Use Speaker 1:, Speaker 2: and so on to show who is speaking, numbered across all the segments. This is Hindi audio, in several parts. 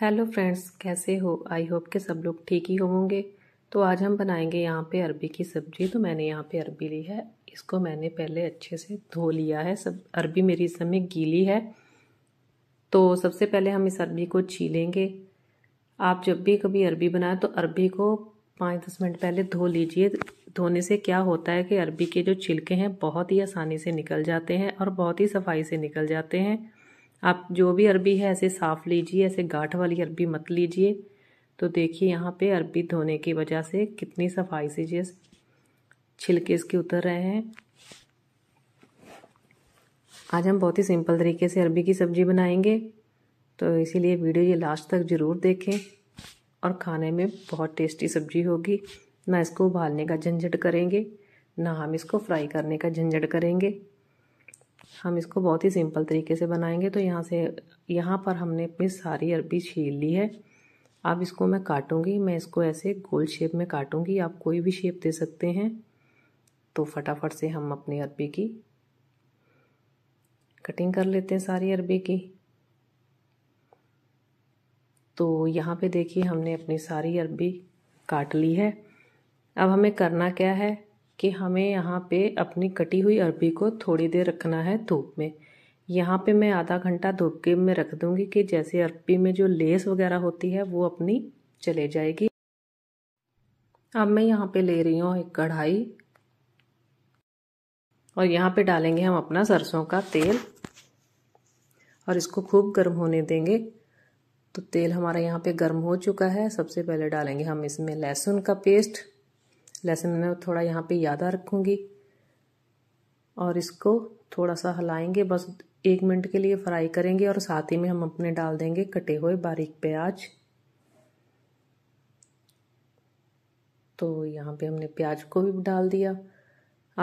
Speaker 1: हेलो फ्रेंड्स कैसे हो आई होप के सब लोग ठीक ही होंगे तो आज हम बनाएंगे यहाँ पे अरबी की सब्ज़ी तो मैंने यहाँ पे अरबी ली है इसको मैंने पहले अच्छे से धो लिया है सब अरबी मेरी इस समय गीली है तो सबसे पहले हम इस अरबी को छीलेंगे आप जब भी कभी अरबी बनाए तो अरबी को पाँच दस मिनट पहले धो लीजिए धोने से क्या होता है कि अरबी के जो छिलके हैं बहुत ही आसानी से निकल जाते हैं और बहुत ही सफाई से निकल जाते हैं आप जो भी अरबी है ऐसे साफ लीजिए ऐसे गाठ वाली अरबी मत लीजिए तो देखिए यहाँ पे अरबी धोने की वजह से कितनी सफाई से जिस छिलके इसके उतर रहे हैं आज हम बहुत ही सिंपल तरीके से अरबी की सब्ज़ी बनाएंगे तो इसीलिए वीडियो ये लास्ट तक ज़रूर देखें और खाने में बहुत टेस्टी सब्ज़ी होगी ना इसको उबालने का झंझट करेंगे ना हम इसको फ्राई करने का झंझट करेंगे हम इसको बहुत ही सिंपल तरीके से बनाएंगे तो यहाँ से यहाँ पर हमने अपनी सारी अरबी छील ली है अब इसको मैं काटूंगी मैं इसको ऐसे गोल शेप में काटूंगी आप कोई भी शेप दे सकते हैं तो फटाफट से हम अपनी अरबी की कटिंग कर लेते हैं सारी अरबी की तो यहाँ पे देखिए हमने अपनी सारी अरबी काट ली है अब हमें करना क्या है कि हमें यहाँ पे अपनी कटी हुई अरबी को थोड़ी देर रखना है धूप में यहाँ पे मैं आधा घंटा धूप के में रख दूँगी कि जैसे अरबी में जो लेस वगैरह होती है वो अपनी चले जाएगी अब मैं यहाँ पे ले रही हूँ एक कढ़ाई और यहाँ पे डालेंगे हम अपना सरसों का तेल और इसको खूब गर्म होने देंगे तो तेल हमारा यहाँ पे गर्म हो चुका है सबसे पहले डालेंगे हम इसमें लहसुन का पेस्ट लेसन मैं थोड़ा यहाँ पे ज़्यादा रखूँगी और इसको थोड़ा सा हिलाएंगे बस एक मिनट के लिए फ्राई करेंगे और साथ ही में हम अपने डाल देंगे कटे हुए बारीक प्याज तो यहाँ पे हमने प्याज को भी डाल दिया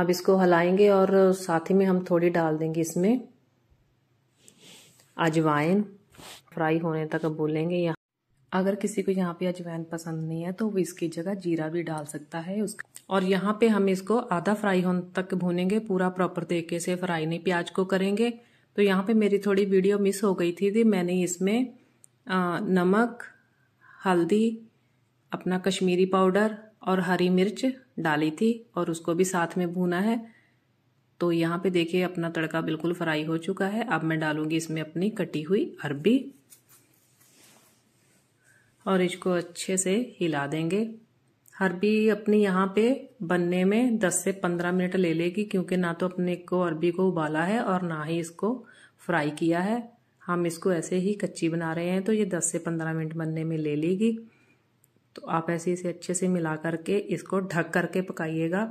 Speaker 1: अब इसको हलाएंगे और साथ ही में हम थोड़ी डाल देंगे इसमें अजवाइन फ्राई होने तक भूलेंगे यहाँ अगर किसी को यहाँ पे अजवैन पसंद नहीं है तो वो इसकी जगह जीरा भी डाल सकता है उसका और यहाँ पे हम इसको आधा फ्राई होने तक भूनेंगे पूरा प्रॉपर तरीके से फ्राई नहीं प्याज को करेंगे तो यहाँ पे मेरी थोड़ी वीडियो मिस हो गई थी मैंने इसमें आ, नमक हल्दी अपना कश्मीरी पाउडर और हरी मिर्च डाली थी और उसको भी साथ में भूना है तो यहाँ पे देखिए अपना तड़का बिल्कुल फ्राई हो चुका है अब मैं डालूंगी इसमें अपनी कटी हुई अरबी और इसको अच्छे से हिला देंगे अरबी अपनी यहाँ पे बनने में 10 से 15 मिनट ले लेगी क्योंकि ना तो अपने को अरबी को उबाला है और ना ही इसको फ्राई किया है हम इसको ऐसे ही कच्ची बना रहे हैं तो ये 10 से 15 मिनट बनने में ले लेगी तो आप ऐसे इसे अच्छे से मिला करके इसको ढक करके पकाइएगा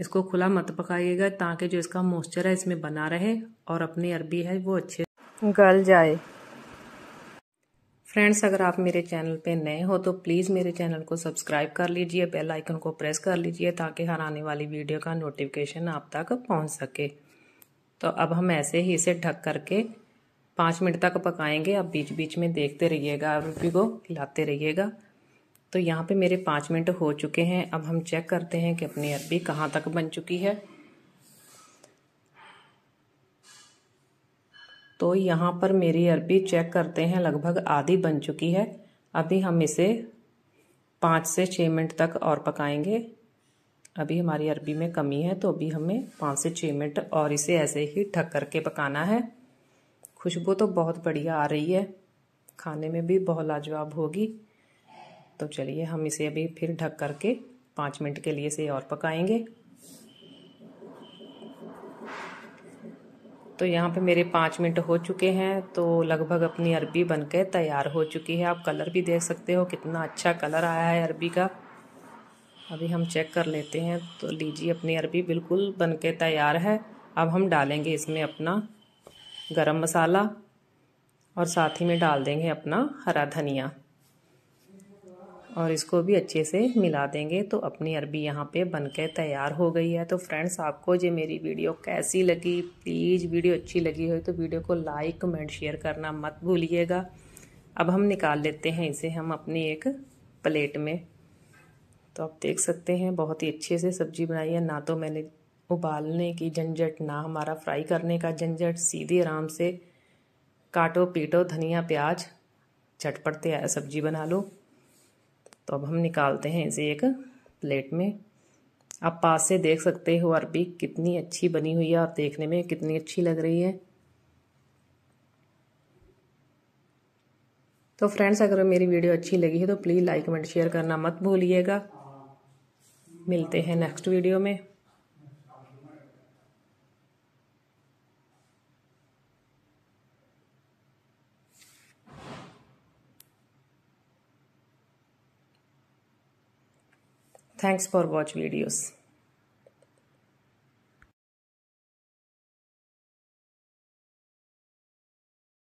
Speaker 1: इसको खुला मत पकाइएगा ताकि जो इसका मॉइस्चर है इसमें बना रहे और अपनी अरबी है वो अच्छे गल जाए फ्रेंड्स अगर आप मेरे चैनल पे नए हो तो प्लीज़ मेरे चैनल को सब्सक्राइब कर लीजिए बेल आइकन को प्रेस कर लीजिए ताकि हर आने वाली वीडियो का नोटिफिकेशन आप तक पहुंच सके तो अब हम ऐसे ही इसे ढक करके पाँच मिनट तक पकाएंगे आप बीच बीच में देखते रहिएगा और को खिलाते रहिएगा तो यहाँ पे मेरे पाँच मिनट हो चुके हैं अब हम चेक करते हैं कि अपनी अरबी कहाँ तक बन चुकी है तो यहाँ पर मेरी अरबी चेक करते हैं लगभग आधी बन चुकी है अभी हम इसे पाँच से छः मिनट तक और पकाएंगे अभी हमारी अरबी में कमी है तो अभी हमें पाँच से छः मिनट और इसे ऐसे ही ढक करके पकाना है खुशबू तो बहुत बढ़िया आ रही है खाने में भी बहुत लाजवाब होगी तो चलिए हम इसे अभी फिर ढक करके पाँच मिनट के लिए इसे और पकाएंगे तो यहाँ पे मेरे पाँच मिनट हो चुके हैं तो लगभग अपनी अरबी बन के तैयार हो चुकी है आप कलर भी देख सकते हो कितना अच्छा कलर आया है अरबी का अभी हम चेक कर लेते हैं तो लीजिए अपनी अरबी बिल्कुल बन के तैयार है अब हम डालेंगे इसमें अपना गरम मसाला और साथ ही में डाल देंगे अपना हरा धनिया और इसको भी अच्छे से मिला देंगे तो अपनी अरबी यहाँ पे बनके तैयार हो गई है तो फ्रेंड्स आपको ये मेरी वीडियो कैसी लगी प्लीज़ वीडियो अच्छी लगी हो तो वीडियो को लाइक कमेंट शेयर करना मत भूलिएगा अब हम निकाल लेते हैं इसे हम अपनी एक प्लेट में तो आप देख सकते हैं बहुत ही अच्छे से सब्जी बनाई है ना तो मैंने उबालने की झंझट ना हमारा फ्राई करने का झंझट सीधे आराम से काटो पीटो धनिया प्याज झटपट तैयार सब्जी बना लो तो अब हम निकालते हैं इसे एक प्लेट में आप पास से देख सकते हो अरबी कितनी अच्छी बनी हुई है आप देखने में कितनी अच्छी लग रही है तो फ्रेंड्स अगर मेरी वीडियो अच्छी लगी है तो प्लीज़ लाइक कमेंट शेयर करना मत भूलिएगा मिलते हैं नेक्स्ट वीडियो में Thanks for watch videos.